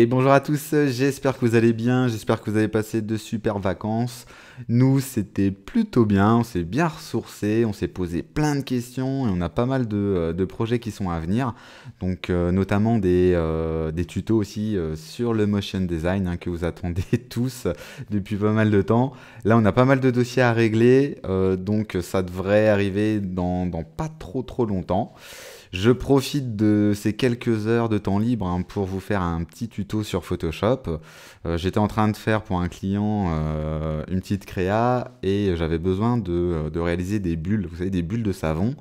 Et bonjour à tous, j'espère que vous allez bien, j'espère que vous avez passé de super vacances. Nous, c'était plutôt bien, on s'est bien ressourcé, on s'est posé plein de questions et on a pas mal de, euh, projets qui sont à venir. Donc, euh, notamment des, euh, des, tutos aussi sur le motion design hein, que vous attendez tous depuis pas mal de temps. Là, on a pas mal de dossiers à régler, donc ça devrait arriver dans, dans pas trop trop longtemps. Je profite de ces quelques heures de temps libre hein, pour vous faire un petit tuto sur Photoshop. Euh, j'étais en train de faire pour un client euh, une petite créa et j'avais besoin euh, de, réaliser des bulles, vous savez, des bulles de savon.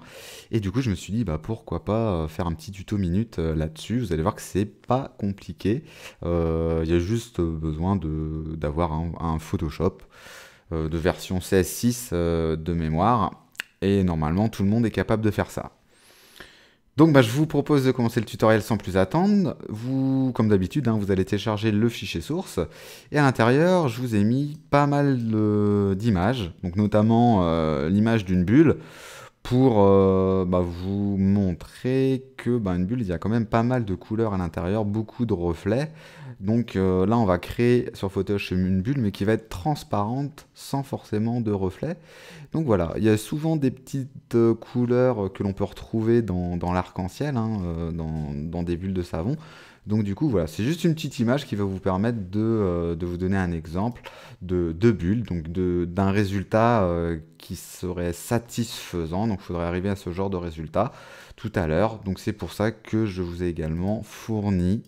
Et du coup, je me suis dit, bah, pourquoi pas faire un petit tuto minute là-dessus. Vous allez voir que c'est pas compliqué. Il y a juste besoin d'avoir un, Photoshop de version CS6 de mémoire. Et normalement, tout le monde est capable de faire ça. Donc bah, je vous propose de commencer le tutoriel sans plus attendre. Vous, comme d'habitude, hein, vous allez télécharger le fichier source. Et à l'intérieur, je vous ai mis pas mal d'images, donc notamment euh, l'image d'une bulle pour euh, bah, vous montrer que bah, une bulle, il y a quand même pas mal de couleurs à l'intérieur, beaucoup de reflets. Donc euh, là, on va créer sur Photoshop une bulle, mais qui va être transparente sans forcément de reflets. Donc voilà, il y a souvent des petites euh, couleurs que l'on peut retrouver dans, l'arc-en-ciel, hein, dans des bulles de savon. Donc du coup, voilà, c'est juste une petite image qui va vous permettre de, euh, vous donner un exemple de, de bulles, donc d'un résultat euh, qui serait satisfaisant. Donc il faudrait arriver à ce genre de résultat tout à l'heure. Donc c'est pour ça que je vous ai également fourni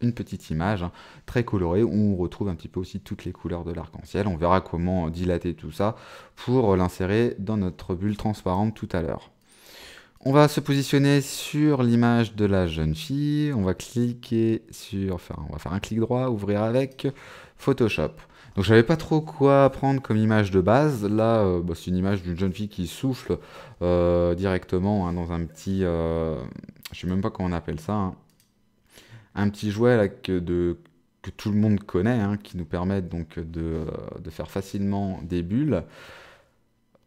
une petite image hein, très colorée où on retrouve un petit peu aussi toutes les couleurs de l'arc-en-ciel. On verra comment dilater tout ça pour l'insérer dans notre bulle transparente tout à l'heure. On va se positionner sur l'image de la jeune fille. On va cliquer sur, enfin, on va faire un clic droit, ouvrir avec Photoshop. Donc je n'avais pas trop quoi prendre comme image de base. Là, euh, bah, c'est une image d'une jeune fille qui souffle euh, directement hein, dans un petit, Je euh, je sais même pas comment on appelle ça, hein. un petit jouet que, tout le monde connaît, hein, qui nous permet donc de, de faire facilement des bulles.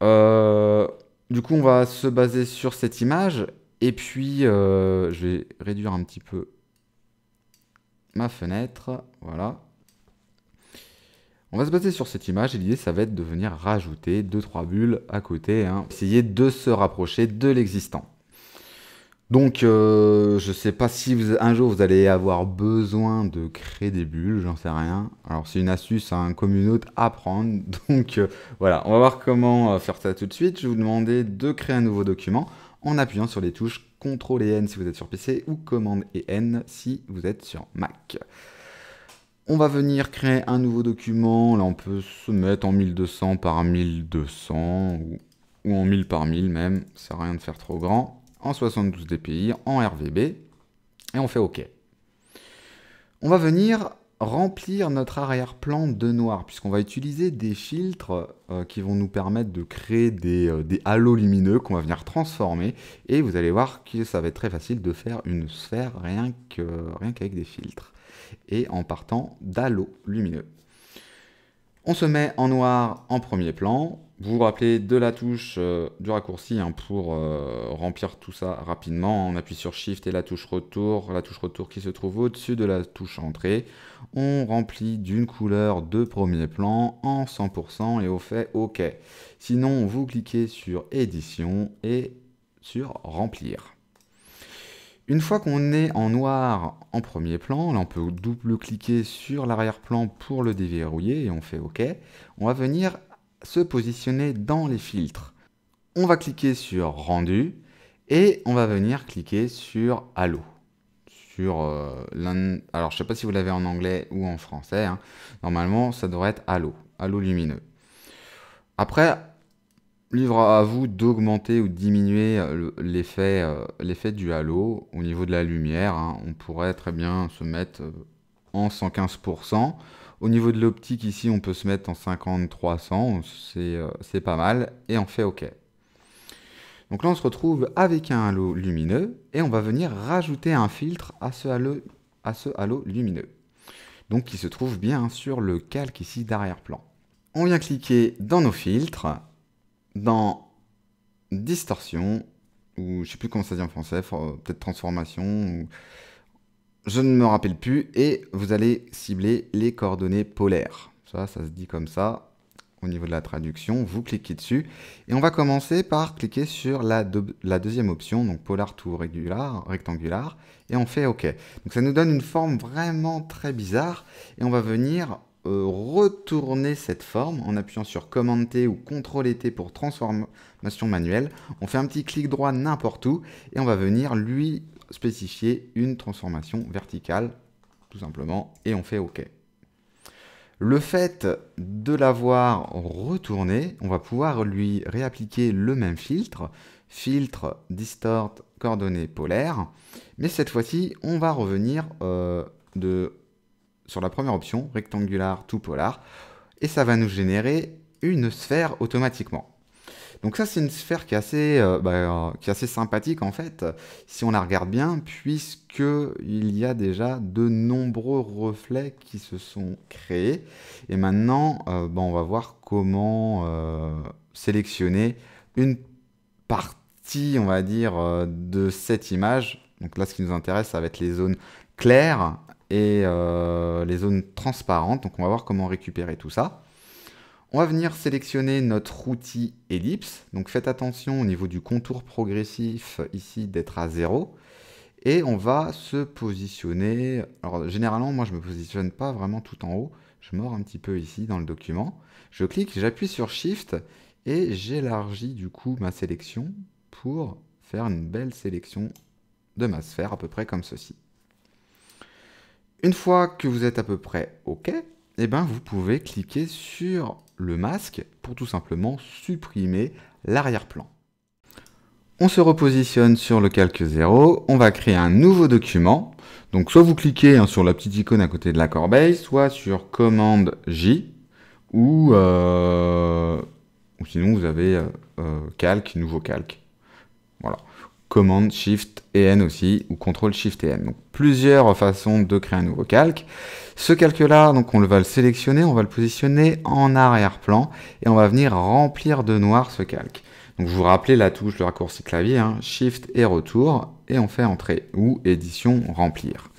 Euh, du coup, on va se baser sur cette image. Et puis, euh, je vais réduire un petit peu ma fenêtre. Voilà. On va se baser sur cette image et l'idée, ça va être de venir rajouter 2-3 bulles à côté. Hein. Essayer de se rapprocher de l'existant. Donc, je euh, je sais pas si un jour vous allez avoir besoin de créer des bulles, j'en sais rien. Alors, c'est une astuce à un hein, une autre à prendre. Donc, euh, voilà, on va voir comment euh, faire ça tout de suite. Je vais vous demander de créer un nouveau document en appuyant sur les touches CTRL et N si vous êtes sur PC ou CMD et N si vous êtes sur Mac. On va venir créer un nouveau document. Là, on peut se mettre en 1200 par 1200 ou, en 1000 par 1000 même. Ça sert à rien de faire trop grand en 72 dpi, en RVB, et on fait OK. On va venir remplir notre arrière-plan de noir, puisqu'on va utiliser des filtres euh, qui vont nous permettre de créer euh, des, halos lumineux qu'on va venir transformer, et vous allez voir que ça va être très facile de faire une sphère rien qu'avec des filtres, et en partant d'halos lumineux. On se met en noir en premier plan, vous vous rappelez de la touche euh, du raccourci hein, pour euh, remplir tout ça rapidement. On appuie sur Shift et la touche retour, la touche retour qui se trouve au-dessus de la touche entrée. On remplit d'une couleur de premier plan en 100% et on fait OK. Sinon, vous cliquez sur édition et sur remplir. Une fois qu'on est en noir en premier plan, on peut double-cliquer sur l'arrière-plan pour le déverrouiller et on fait OK. On va venir se positionner dans les filtres. On va cliquer sur rendu et on va venir cliquer sur Halo. Sur euh, Alors, je ne sais pas si vous l'avez en anglais ou en français. Hein. Normalement, ça devrait être Halo, Halo lumineux. Après, livre à vous d'augmenter ou diminuer euh, l'effet euh, l'effet du halo au niveau de la lumière. Hein. On pourrait très bien se mettre en 115%. Au niveau de l'optique, ici, on peut se mettre en 50-300, euh, c'est pas mal, et on fait OK. Donc là, on se retrouve avec un halo lumineux, et on va venir rajouter un filtre à ce halo, lumineux. Donc qui se trouve bien sur le calque ici d'arrière-plan. On vient cliquer dans nos filtres, dans distorsion, ou je sais plus comment ça dit en français, peut-être transformation, je ne me rappelle plus, et vous allez cibler les coordonnées polaires. Ça, ça se dit comme ça au niveau de la traduction. Vous cliquez dessus, et on va commencer par cliquer sur la, deuxième option, donc polar tout régular, rectangulaire et on fait OK. Donc ça nous donne une forme vraiment très bizarre, et on va venir euh, retourner cette forme en appuyant sur T ou CTRL T pour transformation manuelle. On fait un petit clic droit n'importe où, et on va venir lui spécifier une transformation verticale, tout simplement, et on fait OK. Le fait de l'avoir retourné, on va pouvoir lui réappliquer le même filtre, filtre distort coordonnées polaires, mais cette fois-ci, on va revenir euh, de, sur la première option, rectangulaire tout polar, et ça va nous générer une sphère automatiquement. Donc ça, c'est une sphère euh, bah, euh, qui est, assez, sympathique, en fait, si on la regarde bien, puisqu'il y a déjà de nombreux reflets qui se sont créés. Et maintenant, euh, bah, on va voir comment sélectionner une partie, on va dire, de cette image. Donc là, ce qui nous intéresse, ça va être les zones claires et les zones transparentes. Donc on va voir comment récupérer tout ça. On va venir sélectionner notre outil ellipse. Donc faites attention au niveau du contour progressif ici d'être à 0. Et on va se positionner. Alors généralement, moi je ne me positionne pas vraiment tout en haut. Je mords un petit peu ici dans le document. Je clique, j'appuie sur Shift et j'élargis du coup ma sélection pour faire une belle sélection de ma sphère à peu près comme ceci. Une fois que vous êtes à peu près OK, et eh ben, vous pouvez cliquer sur le masque pour tout simplement supprimer l'arrière-plan. On se repositionne sur le calque 0, on va créer un nouveau document. Donc soit vous cliquez hein, sur la petite icône à côté de la corbeille, soit sur commande J, ou, euh, sinon vous avez euh, euh, calque, nouveau calque. Voilà commande Shift et N aussi, ou contrôle Shift et N. Donc plusieurs façons de créer un nouveau calque. Ce calque-là, donc on va le sélectionner, on va le positionner en arrière-plan, et on va venir remplir de noir ce calque. Donc vous vous rappelez la touche, le raccourci clavier, hein, Shift et retour, et on fait Entrée ou Édition Remplir.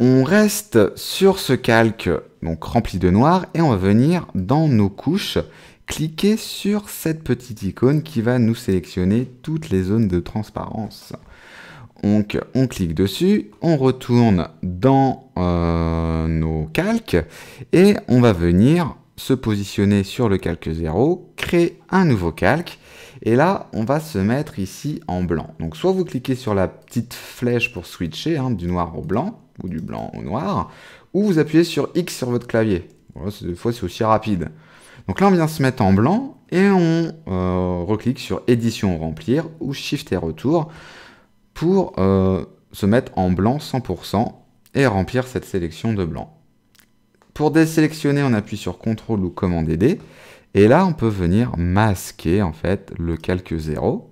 On reste sur ce calque, donc rempli de noir, et on va venir dans nos couches, cliquez sur cette petite icône qui va nous sélectionner toutes les zones de transparence. Donc on clique dessus, on retourne dans euh, nos calques et on va venir se positionner sur le calque 0, créer un nouveau calque et là on va se mettre ici en blanc. Donc soit vous cliquez sur la petite flèche pour switcher hein, du noir au blanc ou du blanc au noir ou vous appuyez sur X sur votre clavier. Voilà, des fois c'est aussi rapide. Donc là, on vient se mettre en blanc et on euh, reclique sur édition remplir ou shift et retour pour euh, se mettre en blanc 100% et remplir cette sélection de blanc. Pour désélectionner, on appuie sur CTRL ou commande D. Et là, on peut venir masquer en fait le calque 0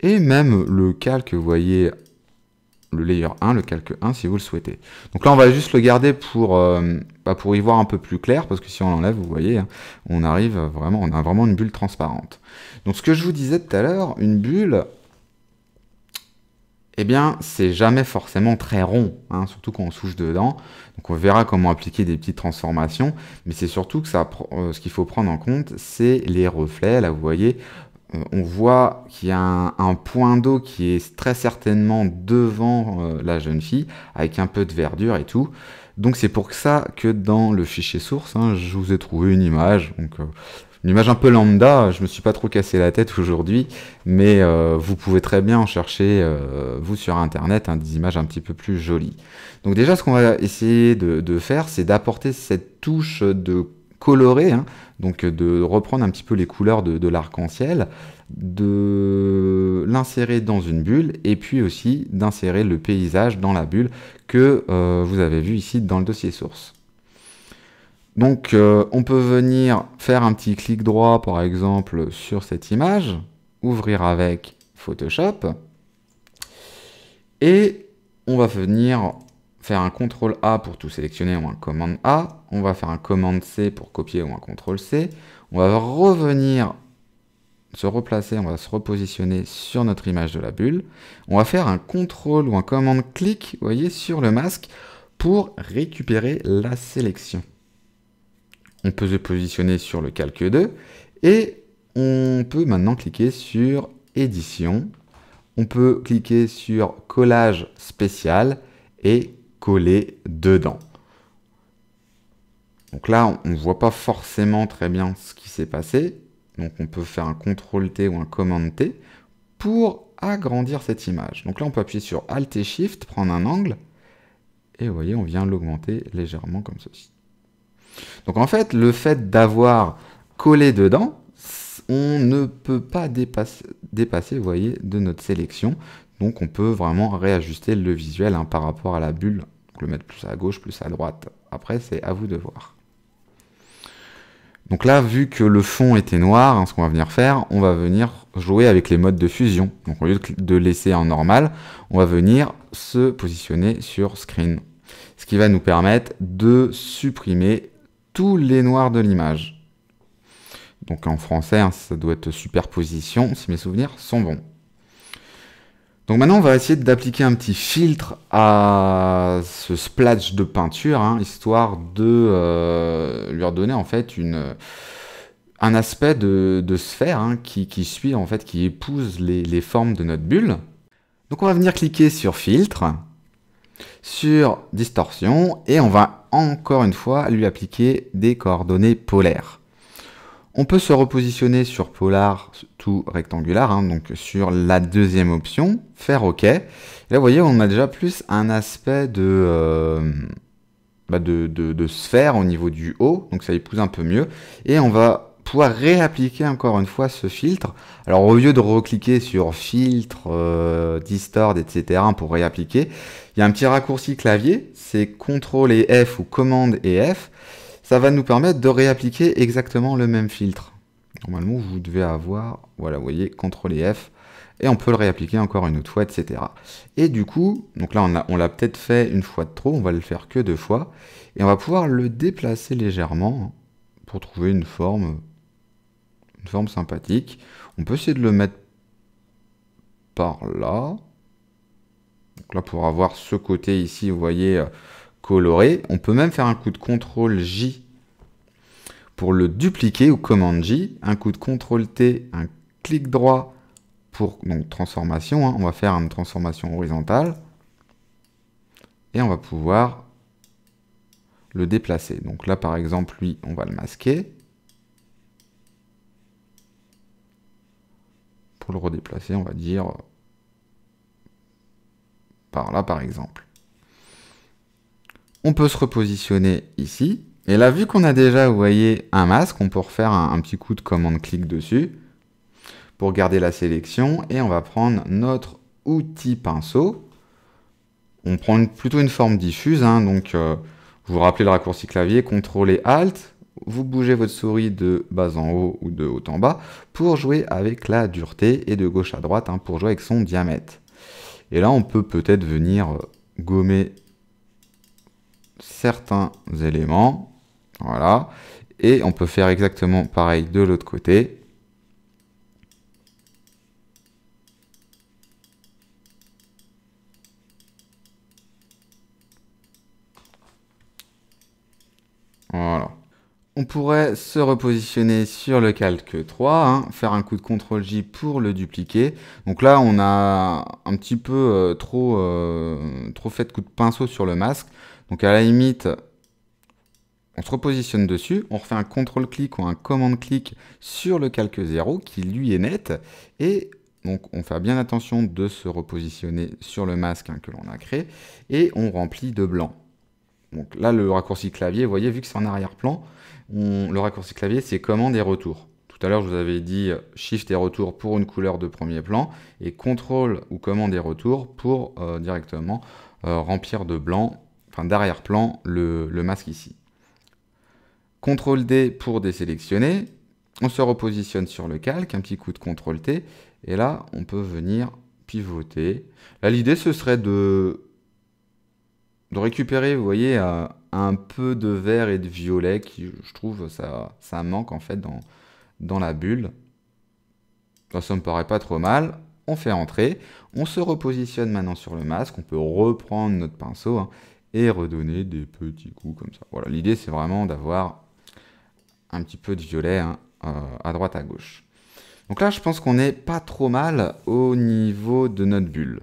et même le calque, vous voyez, le layer 1, le calque 1 si vous le souhaitez. Donc là on va juste le garder pour, euh, bah, pour y voir un peu plus clair, parce que si on l'enlève, vous voyez, hein, on arrive vraiment, on a vraiment une bulle transparente. Donc ce que je vous disais tout à l'heure, une bulle, eh bien c'est jamais forcément très rond, hein, surtout quand on souche dedans. Donc on verra comment appliquer des petites transformations, mais c'est surtout que ça, euh, ce qu'il faut prendre en compte, c'est les reflets. Là vous voyez, euh, on voit qu'il y a un, point d'eau qui est très certainement devant euh, la jeune fille, avec un peu de verdure et tout. Donc c'est pour ça que dans le fichier source, hein, je vous ai trouvé une image, donc euh, une image un peu lambda, je me suis pas trop cassé la tête aujourd'hui, mais vous pouvez très bien en chercher, vous sur internet, hein, des images un petit peu plus jolies. Donc déjà ce qu'on va essayer de, de faire, c'est d'apporter cette touche de coloré, hein. donc euh, de reprendre un petit peu les couleurs de, l'arc-en-ciel, de l'insérer dans une bulle et puis aussi d'insérer le paysage dans la bulle que euh, vous avez vu ici dans le dossier source. Donc euh, on peut venir faire un petit clic droit par exemple sur cette image, ouvrir avec Photoshop et on va venir faire un CTRL A pour tout sélectionner ou un commande A. On va faire un commande C pour copier ou un CTRL C. On va revenir se replacer, on va se repositionner sur notre image de la bulle. On va faire un contrôle ou un commande clic, vous voyez, sur le masque pour récupérer la sélection. On peut se positionner sur le calque 2 et on peut maintenant cliquer sur édition. On peut cliquer sur collage spécial et coller dedans. Donc là, on ne voit pas forcément très bien ce qui s'est passé. Donc on peut faire un CTRL-T ou un CMD t pour agrandir cette image. Donc là, on peut appuyer sur Alt et Shift, prendre un angle, et vous voyez, on vient l'augmenter légèrement comme ceci. Donc en fait, le fait d'avoir collé dedans, on ne peut pas dépasser, vous voyez, de notre sélection. Donc on peut vraiment réajuster le visuel hein, par rapport à la bulle donc le mettre plus à gauche, plus à droite. Après, c'est à vous de voir. Donc là, vu que le fond était noir, hein, ce qu'on va venir faire, on va venir jouer avec les modes de fusion. Donc au lieu de laisser en normal, on va venir se positionner sur screen. Ce qui va nous permettre de supprimer tous les noirs de l'image. Donc en français, hein, ça doit être superposition, si mes souvenirs sont bons. Donc maintenant, on va essayer d'appliquer un petit filtre à ce splash de peinture, hein, histoire de euh, lui redonner en fait un aspect de, sphère hein, qui, suit, en fait, qui épouse les, les formes de notre bulle. Donc on va venir cliquer sur filtre, sur distorsion, et on va encore une fois lui appliquer des coordonnées polaires. On peut se repositionner sur polar tout rectangulaire, hein, donc sur la deuxième option, faire OK. Et là, vous voyez, on a déjà plus un aspect de, euh, bah, de, sphère au niveau du haut, donc ça épouse un peu mieux. Et on va pouvoir réappliquer encore une fois ce filtre. Alors au lieu de recliquer sur filtre, euh, distord, etc. pour réappliquer, il y a un petit raccourci clavier, c'est CTRL et F ou commande et F ça va nous permettre de réappliquer exactement le même filtre. Normalement, vous devez avoir, voilà, vous voyez, CTRL et F, et on peut le réappliquer encore une autre fois, etc. Et du coup, donc là, on l'a peut-être fait une fois de trop, on va le faire que deux fois, et on va pouvoir le déplacer légèrement pour trouver une forme, une forme sympathique. On peut essayer de le mettre par là. Donc là, pour avoir ce côté ici, vous voyez, euh, coloré. On peut même faire un coup de contrôle J pour le dupliquer ou commande J, un coup de contrôle T, un clic droit pour transformation, hein. on va faire une transformation horizontale et on va pouvoir le déplacer. Donc là par exemple, lui, on va le masquer. Pour le redéplacer, on va dire par là par exemple on peut se repositionner ici. Et là, vu qu'on a déjà, vous voyez, un masque, on peut refaire un, petit coup de commande-clic dessus pour garder la sélection. Et on va prendre notre outil pinceau. On prend plutôt une forme diffuse, hein. donc euh, vous vous rappelez le raccourci clavier, CTRL et ALT, vous bougez votre souris de bas en haut ou de haut en bas pour jouer avec la dureté et de gauche à droite hein, pour jouer avec son diamètre. Et là, on peut peut-être venir euh, gommer certains éléments. Voilà. Et on peut faire exactement pareil de l'autre côté. Voilà. On pourrait se repositionner sur le calque 3, hein, faire un coup de CTRL J pour le dupliquer. Donc là, on a un petit peu euh, trop, euh, trop fait de coup de pinceau sur le masque. Donc à la limite, on se repositionne dessus, on refait un contrôle-clic ou un commande-clic sur le calque 0 qui lui est net, et donc on fait bien attention de se repositionner sur le masque hein, que l'on a créé, et on remplit de blanc. Donc là, le raccourci clavier, vous voyez, vu que c'est en arrière-plan, le raccourci clavier, c'est commande et retour. Tout à l'heure, je vous avais dit Shift et retour pour une couleur de premier plan et contrôle ou commande et retour pour euh, directement euh, remplir de blanc enfin d'arrière-plan, le, masque ici. CTRL D pour désélectionner. On se repositionne sur le calque, un petit coup de CTRL T. Et là, on peut venir pivoter. Là, l'idée, ce serait de, de récupérer, vous voyez, euh, un peu de vert et de violet qui, je trouve, ça, ça manque en fait dans, la bulle. Ça, ça me paraît pas trop mal. On fait entrer. On se repositionne maintenant sur le masque. On peut reprendre notre pinceau. Hein et redonner des petits coups comme ça. Voilà, l'idée c'est vraiment d'avoir un petit peu de violet hein, euh, à droite à gauche. Donc là, je pense qu'on n'est pas trop mal au niveau de notre bulle.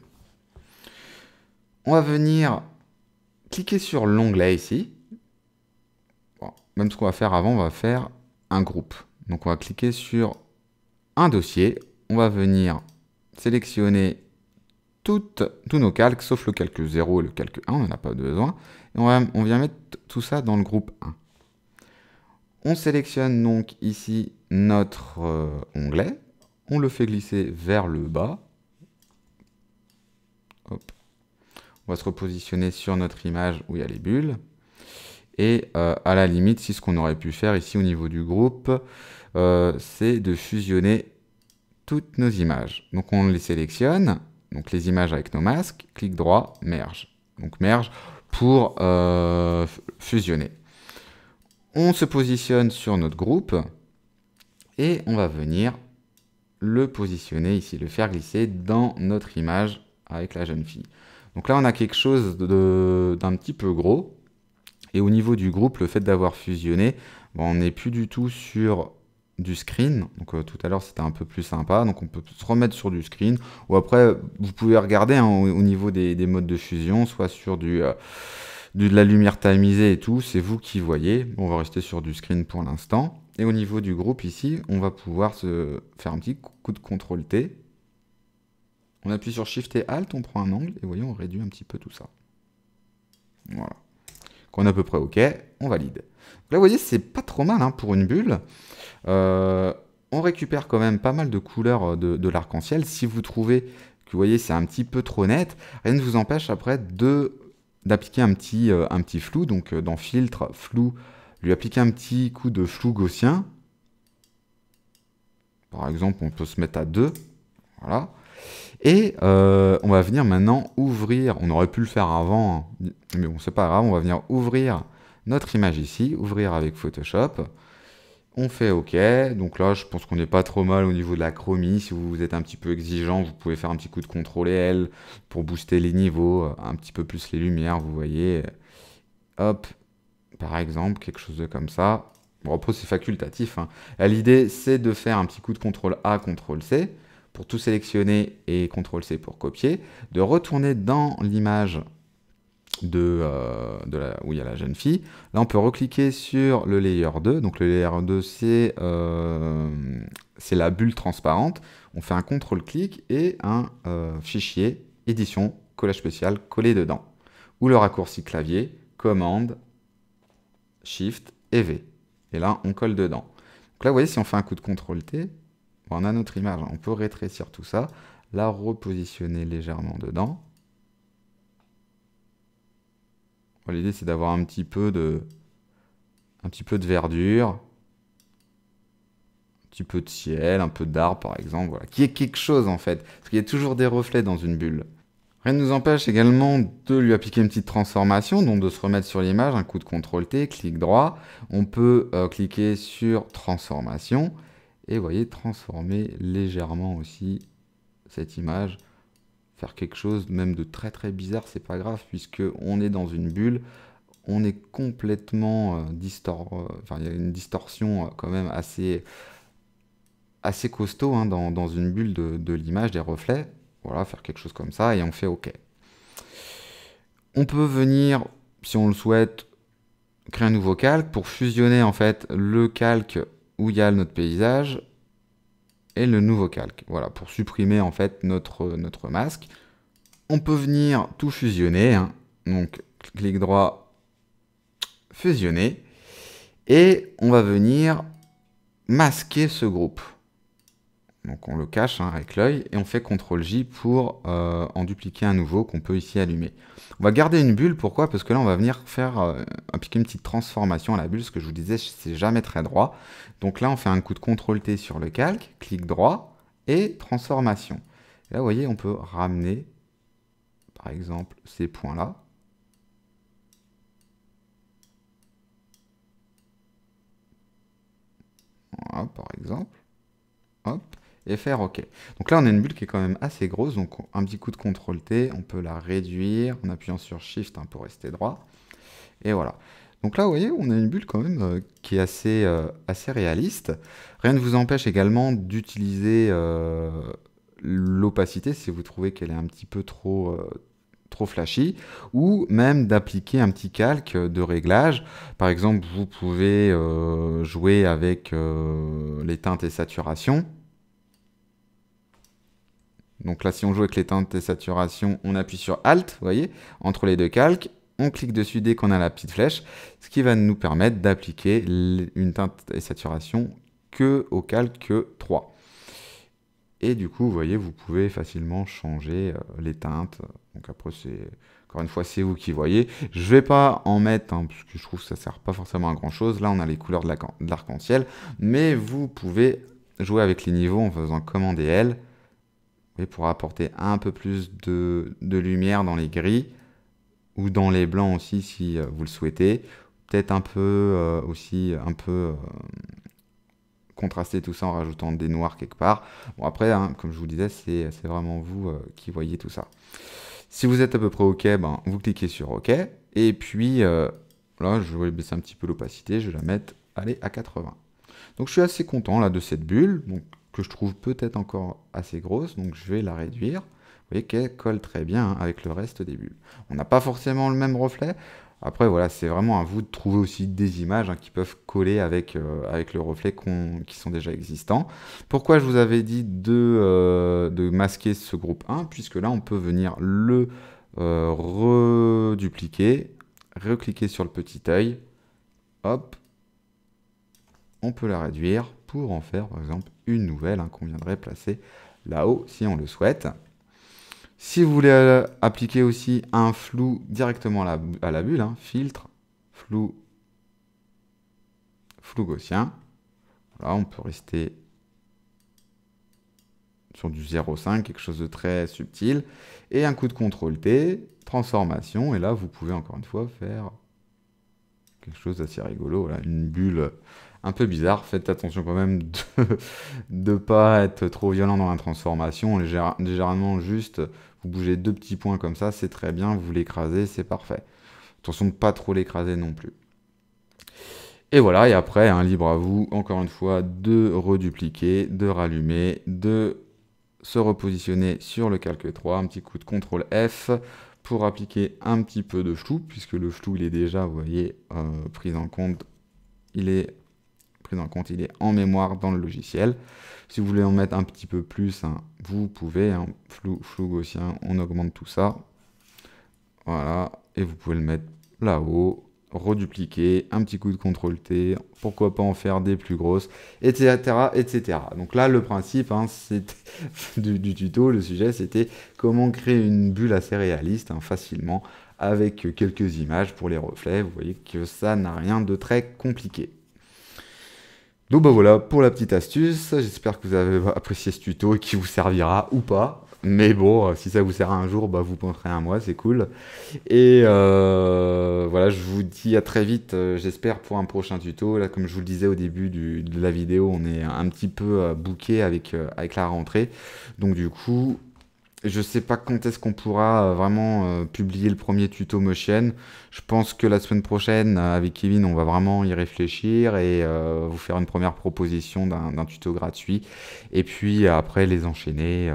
On va venir cliquer sur l'onglet ici. même ce qu'on va faire avant, on va faire un groupe. Donc on va cliquer sur un dossier. On va venir sélectionner toutes, tous nos calques, sauf le calque 0 et le calque 1, on n'en a pas besoin. on, vient mettre tout ça dans le groupe 1. On sélectionne donc ici notre euh, onglet, on le fait glisser vers le bas. On va se repositionner sur notre image où il y a les bulles. Et euh, à la limite, si ce qu'on aurait pu faire ici au niveau du groupe, euh, c'est de fusionner toutes nos images. Donc on les sélectionne, donc les images avec nos masques, clic droit, merge. Donc merge pour euh, fusionner. On se positionne sur notre groupe et on va venir le positionner ici, le faire glisser dans notre image avec la jeune fille. Donc là, on a quelque chose d'un petit peu gros. Et au niveau du groupe, le fait d'avoir fusionné, ben, on n'est plus du tout sur du screen. Donc euh, tout à l'heure c'était un peu plus sympa, donc on peut se remettre sur du screen. Ou après vous pouvez regarder hein, au, niveau des, modes de fusion, soit sur euh, du, de la lumière tamisée et tout, c'est vous qui voyez. On va rester sur du screen pour l'instant. Et au niveau du groupe ici, on va pouvoir se faire un petit coup de CTRL T. On appuie sur Shift et Alt, on prend un angle et voyons on réduit un petit peu tout ça. Voilà qu'on est à peu près OK, on valide. là, vous voyez, c'est pas trop mal hein, pour une bulle. Euh, on récupère quand même pas mal de couleurs euh, de, l'arc-en-ciel. Si vous trouvez que vous voyez, c'est un petit peu trop net, rien ne vous empêche après de d'appliquer un petit, euh, un petit flou, donc dans filtre, flou, lui appliquer un petit coup de flou gaussien. Par exemple, on peut se mettre à 2, voilà. Et euh, on va venir maintenant ouvrir, on aurait pu le faire avant, hein, mais bon, c'est pas grave, on va venir ouvrir notre image ici, ouvrir avec Photoshop. On fait OK, donc là je pense qu'on n'est pas trop mal au niveau de la chromie, si vous êtes un petit peu exigeant, vous pouvez faire un petit coup de CTRL L pour booster les niveaux, un petit peu plus les lumières, vous voyez. Hop, par exemple, quelque chose de comme ça. Bon, après c'est facultatif. Hein. L'idée c'est de faire un petit coup de CTRL A, CTRL C, pour tout sélectionner et CTRL-C pour copier, de retourner dans l'image euh, de, la, où il y a la jeune fille. Là, on peut recliquer sur le layer 2. Donc le layer 2, euh, c'est la bulle transparente. On fait un contrôle-clic et un euh, fichier édition collage spécial collé dedans. Ou le raccourci clavier, commande, shift et V. Et là, on colle dedans. Donc là, vous voyez, si on fait un coup de CTRL T, on a notre image, on peut rétrécir tout ça, la repositionner légèrement dedans. L'idée c'est d'avoir un petit peu de un petit peu de verdure, un petit peu de ciel, un peu d'arbre par exemple, voilà, qui est quelque chose en fait, parce qu'il y a toujours des reflets dans une bulle. Rien ne nous empêche également de lui appliquer une petite transformation, donc de se remettre sur l'image, un coup de CTRL T, clic droit. On peut euh, cliquer sur transformation et vous voyez, transformer légèrement aussi cette image. Faire quelque chose même de très très bizarre, c'est pas grave, puisque on est dans une bulle, on est complètement euh, distor... Euh, enfin, il y a une distorsion euh, quand même assez, assez costaud hein, dans, une bulle de, de l'image, des reflets. Voilà, faire quelque chose comme ça, et on fait OK. On peut venir, si on le souhaite, créer un nouveau calque pour fusionner en fait le calque où il y a notre paysage et le nouveau calque. Voilà, pour supprimer en fait notre, notre masque. On peut venir tout fusionner. Hein. Donc, clic droit, fusionner. Et on va venir masquer ce groupe. Donc on le cache hein, avec l'œil et on fait CTRL-J pour euh, en dupliquer un nouveau qu'on peut ici allumer. On va garder une bulle, pourquoi Parce que là on va venir faire euh, appliquer une petite transformation à la bulle, ce que je vous disais c'est jamais très droit. Donc là on fait un coup de CTRL-T sur le calque, clic droit et transformation. là vous voyez on peut ramener par exemple ces points là. Voilà, par exemple. Hop et faire OK. Donc là, on a une bulle qui est quand même assez grosse, donc un petit coup de CTRL-T, on peut la réduire en appuyant sur SHIFT hein, pour rester droit. Et voilà. Donc là, vous voyez, on a une bulle quand même euh, qui est assez, euh, assez réaliste. Rien ne vous empêche également d'utiliser euh, l'opacité si vous trouvez qu'elle est un petit peu trop, trop flashy, ou même d'appliquer un petit calque de réglage. Par exemple, vous pouvez jouer avec les teintes et saturations. Donc là, si on joue avec les teintes et saturations, on appuie sur Alt, vous voyez, entre les deux calques. On clique dessus dès qu'on a la petite flèche, ce qui va nous permettre d'appliquer une teinte et saturation que au calque 3. Et du coup, vous voyez, vous pouvez facilement changer euh, les teintes. Donc après, c'est encore une fois, c'est vous qui voyez. Je ne vais pas en mettre, hein, puisque parce que je trouve que ça ne sert pas forcément à grand chose. Là, on a les couleurs de l'arc-en-ciel, mais vous pouvez jouer avec les niveaux en faisant et L pour apporter un peu plus de, lumière dans les gris ou dans les blancs aussi si euh, vous le souhaitez. Peut-être un peu euh, aussi euh, un peu contraster tout ça en rajoutant des noirs quelque part. Bon après, hein, comme je vous disais, c'est vraiment vous qui voyez tout ça. Si vous êtes à peu près OK, ben, vous cliquez sur OK. Et puis là, je vais baisser un petit peu l'opacité, je vais la mettre allez, à 80. Donc je suis assez content là de cette bulle que je trouve peut-être encore assez grosse, donc je vais la réduire. Vous voyez qu'elle colle très bien hein, avec le reste des bulles. On n'a pas forcément le même reflet. Après, voilà, c'est vraiment à vous de trouver aussi des images hein, qui peuvent coller avec, euh, avec le reflet qui sont déjà existants. Pourquoi je vous avais dit de, euh, masquer ce groupe 1 Puisque là, on peut venir le euh, redupliquer, recliquer sur le petit œil. Hop, on peut la réduire pour en faire par exemple une nouvelle hein, qu'on viendrait placer là-haut si on le souhaite. Si vous voulez euh, appliquer aussi un flou directement à la, bulle, hein, filtre, flou, flou gaussien, voilà, on peut rester sur du 0,5, quelque chose de très subtil, et un coup de contrôle T, transformation, et là vous pouvez encore une fois faire quelque chose d'assez rigolo, voilà, une bulle un peu bizarre. Faites attention quand même de ne pas être trop violent dans la transformation. Généralement, juste, vous bougez deux petits points comme ça, c'est très bien, vous l'écrasez, c'est parfait. Attention de pas trop l'écraser non plus. Et voilà, et après, hein, libre à vous, encore une fois, de redupliquer, de rallumer, de se repositionner sur le calque 3, un petit coup de CTRL F pour appliquer un petit peu de flou, puisque le flou, il est déjà, vous voyez, euh, pris en compte, il est dans le compte, il est en mémoire dans le logiciel. Si vous voulez en mettre un petit peu plus, hein, vous pouvez, hein, flou, flou gaussien, on augmente tout ça. Voilà, et vous pouvez le mettre là-haut, redupliquer, un petit coup de CTRL T, pourquoi pas en faire des plus grosses, etc. etc. Donc là, le principe hein, du, tuto, le sujet, c'était comment créer une bulle assez réaliste, facilement, avec quelques images pour les reflets. Vous voyez que ça n'a rien de très compliqué. Donc bah voilà pour la petite astuce. J'espère que vous avez apprécié ce tuto et qu'il vous servira ou pas. Mais bon, euh, si ça vous sert un jour, bah vous penserez à moi, c'est cool. Et euh, voilà, je vous dis à très vite, euh, j'espère, pour un prochain tuto. Là, comme je vous le disais au début de la vidéo, on est un petit peu bouqué avec, avec la rentrée. Donc du coup, je sais pas quand est-ce qu'on pourra euh, vraiment euh, publier le premier tuto Motion. Je pense que la semaine prochaine, euh, avec Kevin, on va vraiment y réfléchir et vous faire une première proposition d'un tuto gratuit. Et puis après, les enchaîner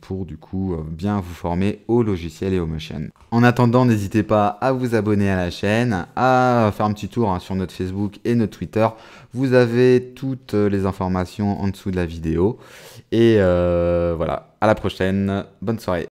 pour du coup bien vous former au logiciel et au Motion. En attendant, n'hésitez pas à vous abonner à la chaîne, à faire un petit tour hein, sur notre Facebook et notre Twitter vous avez toutes les informations en dessous de la vidéo. Et euh, voilà, à la prochaine. Bonne soirée.